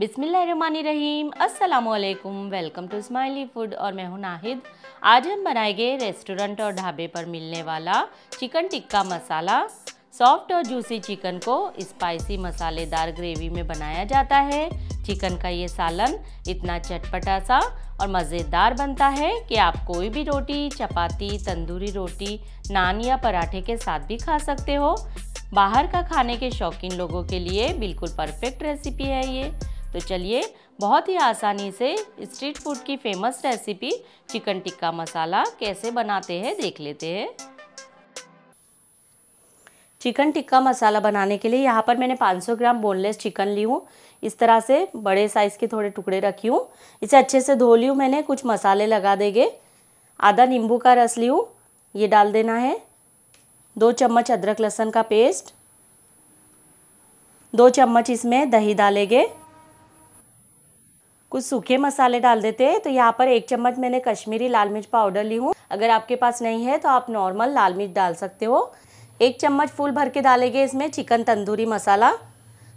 बिसमीम अस्सलाम welcome to smiley food और मैं हूं नाहिद आज हम बनाएंगे रेस्टोरेंट और ढाबे पर मिलने वाला चिकन टिक्का मसाला सॉफ्ट और जूसी चिकन को स्पाइसी मसालेदार ग्रेवी में बनाया जाता है चिकन का ये सालन इतना चटपटा सा और मज़ेदार बनता है कि आप कोई भी रोटी चपाती तंदूरी रोटी नान या पराठे के साथ भी खा सकते हो बाहर का खाने के शौकीन लोगों के लिए बिल्कुल परफेक्ट रेसिपी है ये तो चलिए बहुत ही आसानी से स्ट्रीट फूड की famous recipe chicken tikka masala कैसे बनाते हैं देख लेते हैं चिकन टिक्का मसाला बनाने के लिए यहाँ पर मैंने 500 ग्राम बोनलेस चिकन ली हूँ इस तरह से बड़े साइज़ के थोड़े टुकड़े रखी हूँ इसे अच्छे से धो ली हूँ मैंने कुछ मसाले लगा देंगे आधा नींबू का रस ली हूँ ये डाल देना है दो चम्मच अदरक लहसुन का पेस्ट दो चम्मच इसमें दही डालेंगे कुछ सूखे मसाले डाल देते हैं तो यहाँ पर एक चम्मच मैंने कश्मीरी लाल मिर्च पाउडर ली हूँ अगर आपके पास नहीं है तो आप नॉर्मल लाल मिर्च डाल सकते हो एक चम्मच फूल भर के डालेंगे इसमें चिकन तंदूरी मसाला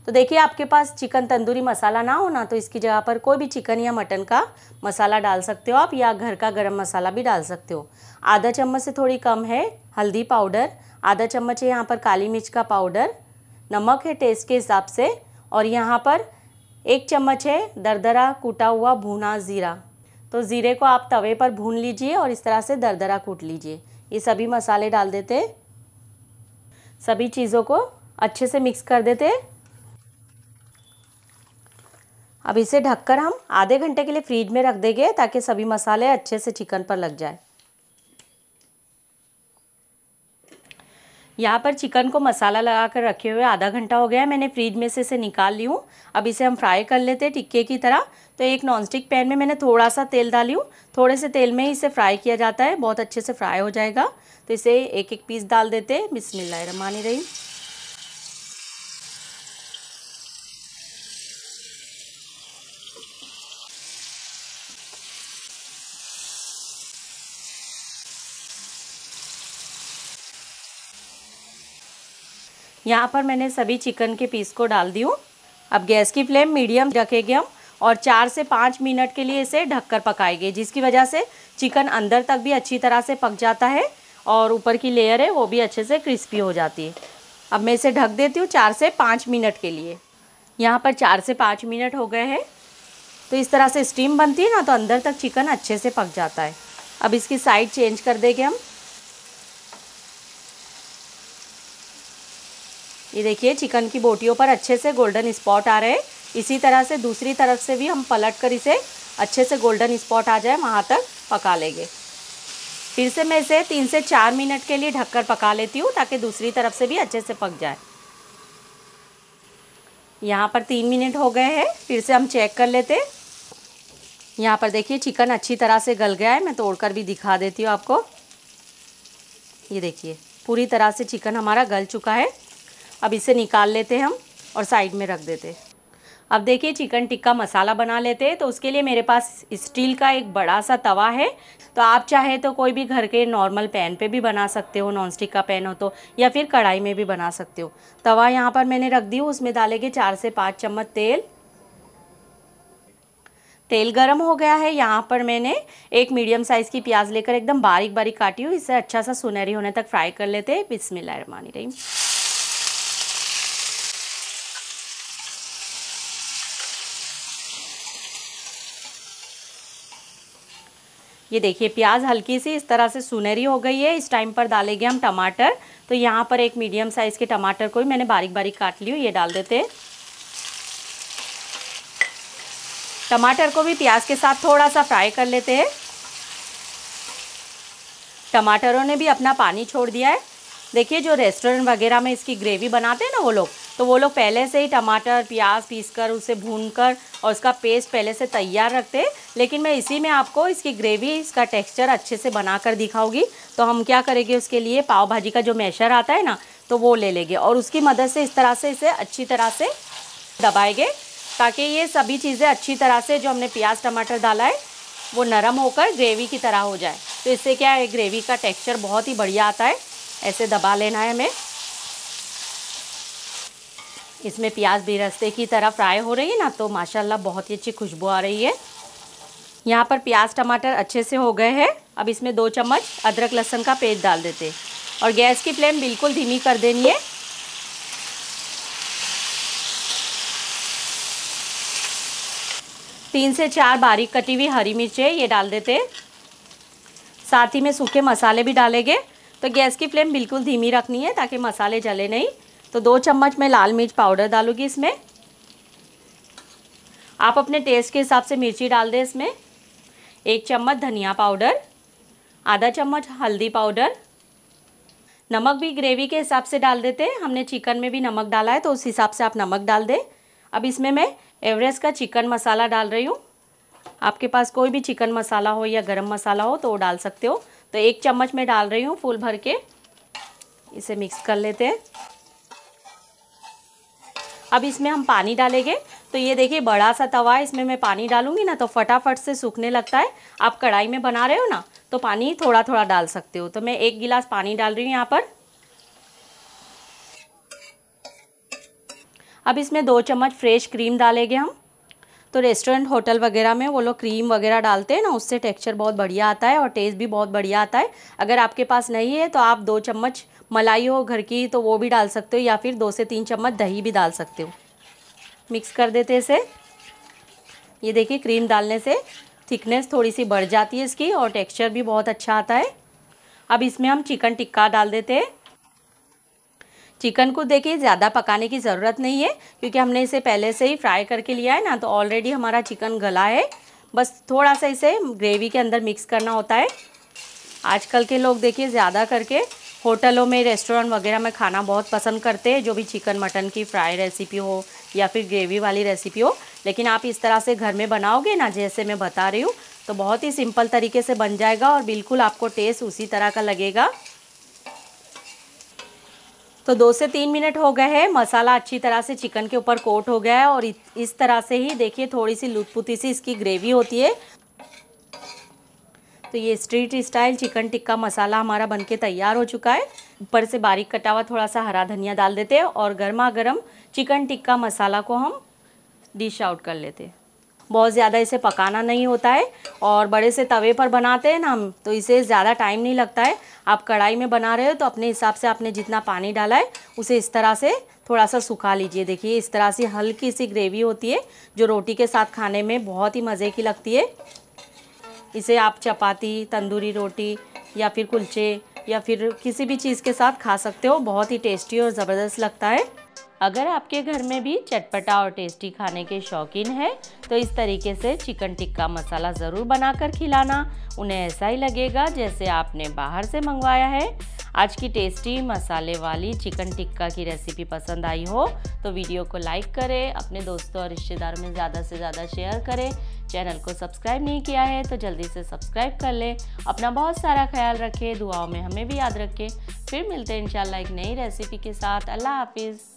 तो देखिए आपके पास चिकन तंदूरी मसाला ना हो ना तो इसकी जगह पर कोई भी चिकन या मटन का मसाला डाल सकते हो आप या घर का गरम मसाला भी डाल सकते हो आधा चम्मच से थोड़ी कम है हल्दी पाउडर आधा चम्मच है यहाँ पर काली मिर्च का पाउडर नमक है टेस्ट के हिसाब से और यहाँ पर एक चम्मच है दरदरा कूटा हुआ भुना ज़ीरा तो ज़ीरे को आप तवे पर भून लीजिए और इस तरह से दरदरा कूट लीजिए ये सभी मसाले डाल देते सभी चीज़ों को अच्छे से मिक्स कर देते अब इसे ढककर हम आधे घंटे के लिए फ्रीज में रख देंगे ताकि सभी मसाले अच्छे से चिकन पर लग जाए यहाँ पर चिकन को मसाला लगा कर रखे हुए आधा घंटा हो गया है मैंने फ्रिज में से इसे निकाल ली हूँ अब इसे हम फ्राई कर लेते हैं टिक्के की तरह तो एक नॉनस्टिक पैन में मैंने थोड़ा सा तेल डाली हूँ थोड़े से तेल में ही इसे फ्राई किया जाता है बहुत अच्छे से फ्राई हो जाएगा तो इसे एक एक पीस डाल देते बिसमिल्लाह रही यहाँ पर मैंने सभी चिकन के पीस को डाल दी हूँ अब गैस की फ्लेम मीडियम रखेंगे हम और चार से पाँच मिनट के लिए इसे ढककर पकाएंगे जिसकी वजह से चिकन अंदर तक भी अच्छी तरह से पक जाता है और ऊपर की लेयर है वो भी अच्छे से क्रिस्पी हो जाती है अब मैं इसे ढक देती हूँ चार से पाँच मिनट के लिए यहाँ पर चार से पाँच मिनट हो गए हैं तो इस तरह से स्टीम बनती है ना तो अंदर तक चिकन अच्छे से पक जाता है अब इसकी साइड चेंज कर देंगे हम ये देखिए चिकन की बोटियों पर अच्छे से गोल्डन स्पॉट आ रहे हैं इसी तरह से दूसरी तरफ से भी हम पलट कर इसे अच्छे से गोल्डन स्पॉट आ जाए वहाँ तक पका लेंगे फिर से मैं इसे तीन से चार मिनट के लिए ढककर पका लेती हूँ ताकि दूसरी तरफ से भी अच्छे से पक जाए यहाँ पर तीन मिनट हो गए हैं फिर से हम चेक कर लेते यहाँ पर देखिए चिकन अच्छी तरह से गल गया है मैं तोड़कर भी दिखा देती हूँ आपको ये देखिए पूरी तरह से चिकन हमारा गल चुका है अब इसे निकाल लेते हम और साइड में रख देते अब देखिए चिकन टिक्का मसाला बना लेते हैं तो उसके लिए मेरे पास स्टील का एक बड़ा सा तवा है तो आप चाहे तो कोई भी घर के नॉर्मल पैन पे भी बना सकते हो नॉन स्टिक का पैन हो तो या फिर कढ़ाई में भी बना सकते हो तवा यहाँ पर मैंने रख दी उसमें डालेंगे चार से पाँच चम्मच तेल तेल गरम हो गया है यहाँ पर मैंने एक मीडियम साइज़ की प्याज लेकर एकदम बारीक बारीक काटी हुई इसे अच्छा सा सुनहरी होने तक फ्राई कर लेते हैं बिस्मिल्लाह ये देखिए प्याज हल्की सी इस तरह से सुनहरी हो गई है इस टाइम पर डालेंगे हम टमाटर तो यहाँ पर एक मीडियम साइज़ के टमाटर को भी मैंने बारीक बारीक काट ली ये डाल देते हैं टमाटर को भी प्याज के साथ थोड़ा सा फ्राई कर लेते हैं टमाटरों ने भी अपना पानी छोड़ दिया है देखिए जो रेस्टोरेंट वगैरह में इसकी ग्रेवी बनाते हैं ना वो लोग तो वो लोग पहले से ही टमाटर प्याज पीस कर उसे भून कर और उसका पेस्ट पहले से तैयार रखते हैं लेकिन मैं इसी में आपको इसकी ग्रेवी इसका टेक्स्चर अच्छे से बना कर दिखाऊंगी तो हम क्या करेंगे उसके लिए पाव भाजी का जो मैशर आता है ना तो वो ले लेंगे और उसकी मदद से इस तरह से इसे अच्छी तरह से दबाएंगे ताकि ये सभी चीज़ें अच्छी तरह से जो हमने प्याज टमाटर डाला है वो नरम होकर ग्रेवी की तरह हो जाए तो इससे क्या है ग्रेवी का टेक्सचर बहुत ही बढ़िया आता है ऐसे दबा लेना है हमें इसमें प्याज भी रस्ते की तरह फ्राई हो रही है ना तो माशाल्लाह बहुत ही अच्छी खुशबू आ रही है यहाँ पर प्याज टमाटर अच्छे से हो गए हैं अब इसमें दो चम्मच अदरक लहसन का पेस्ट डाल देते और गैस की फ्लेम बिल्कुल धीमी कर देनी है तीन से चार बारीक कटी हुई हरी मिर्चें ये डाल देते साथ ही में सूखे मसाले भी डालेंगे तो गैस की फ्लेम बिल्कुल धीमी रखनी है ताकि मसाले जले नहीं तो दो चम्मच मैं लाल मिर्च पाउडर डालूंगी इसमें आप अपने टेस्ट के हिसाब से मिर्ची डाल दें इसमें एक चम्मच धनिया पाउडर आधा चम्मच हल्दी पाउडर नमक भी ग्रेवी के हिसाब से डाल देते हैं हमने चिकन में भी नमक डाला है तो उस हिसाब से आप नमक डाल दें अब इसमें मैं एवरेस्ट का चिकन मसाला डाल रही हूँ आपके पास कोई भी चिकन मसाला हो या गरम मसाला हो तो वो डाल सकते हो तो एक चम्मच मैं डाल रही हूँ फूल भर के इसे मिक्स कर लेते हैं अब इसमें हम पानी डालेंगे तो ये देखिए बड़ा सा तवा है इसमें मैं पानी डालूंगी ना तो फटाफट से सूखने लगता है आप कढ़ाई में बना रहे हो ना तो पानी थोड़ा थोड़ा डाल सकते हो तो मैं एक गिलास पानी डाल रही हूँ यहाँ पर अब इसमें दो चम्मच फ्रेश क्रीम डालेंगे हम तो रेस्टोरेंट होटल वगैरह में वो लोग क्रीम वगैरह डालते हैं ना उससे टेक्सचर बहुत बढ़िया आता है और टेस्ट भी बहुत बढ़िया आता है अगर आपके पास नहीं है तो आप दो चम्मच मलाई हो घर की तो वो भी डाल सकते हो या फिर दो से तीन चम्मच दही भी डाल सकते हो मिक्स कर देते इसे ये देखिए क्रीम डालने से थिकनेस थोड़ी सी बढ़ जाती है इसकी और टेक्स्चर भी बहुत अच्छा आता है अब इसमें हम चिकन टिक्का डाल देते हैं चिकन को देखिए ज़्यादा पकाने की ज़रूरत नहीं है क्योंकि हमने इसे पहले से ही फ्राई करके लिया है ना तो ऑलरेडी हमारा चिकन गला है बस थोड़ा सा इसे ग्रेवी के अंदर मिक्स करना होता है आजकल के लोग देखिए ज़्यादा करके होटलों में रेस्टोरेंट वगैरह में खाना बहुत पसंद करते हैं जो भी चिकन मटन की फ्राई रेसिपी हो या फिर ग्रेवी वाली रेसिपी हो लेकिन आप इस तरह से घर में बनाओगे ना जैसे मैं बता रही हूँ तो बहुत ही सिंपल तरीके से बन जाएगा और बिल्कुल आपको टेस्ट उसी तरह का लगेगा तो दो से तीन मिनट हो गए हैं मसाला अच्छी तरह से चिकन के ऊपर कोट हो गया है और इस तरह से ही देखिए थोड़ी सी लुतपुती सी इसकी ग्रेवी होती है तो ये street style chicken tikka masala हमारा बनके तैयार हो चुका है ऊपर से बारीक कटा हुआ थोड़ा सा हरा धनिया डाल देते हैं और गर्मा गर्म चिकन टिक्का मसाला को हम डिश आउट कर लेते हैं बहुत ज़्यादा इसे पकाना नहीं होता है और बड़े से तवे पर बनाते हैं ना हम तो इसे ज़्यादा टाइम नहीं लगता है आप कढ़ाई में बना रहे हो तो अपने हिसाब से आपने जितना पानी डाला है उसे इस तरह से थोड़ा सा सुखा लीजिए देखिए इस तरह से हल्की सी ग्रेवी होती है जो रोटी के साथ खाने में बहुत ही मज़े की लगती है इसे आप चपाती तंदूरी रोटी या फिर कुलचे या फिर किसी भी चीज़ के साथ खा सकते हो बहुत ही टेस्टी और ज़बरदस्त लगता है अगर आपके घर में भी चटपटा और टेस्टी खाने के शौकीन हैं तो इस तरीके से चिकन टिक्का मसाला ज़रूर बनाकर खिलाना उन्हें ऐसा ही लगेगा जैसे आपने बाहर से मंगवाया है आज की टेस्टी मसाले वाली चिकन टिक्का की रेसिपी पसंद आई हो तो वीडियो को लाइक करें अपने दोस्तों और रिश्तेदारों में ज़्यादा से ज़्यादा शेयर करें चैनल को सब्सक्राइब नहीं किया है तो जल्दी से सब्सक्राइब कर लें अपना बहुत सारा ख्याल रखें दुआओं में हमें भी याद रखें फिर मिलते हैं इंशाल्लाह एक नई रेसिपी के साथ अल्लाह हाफिज़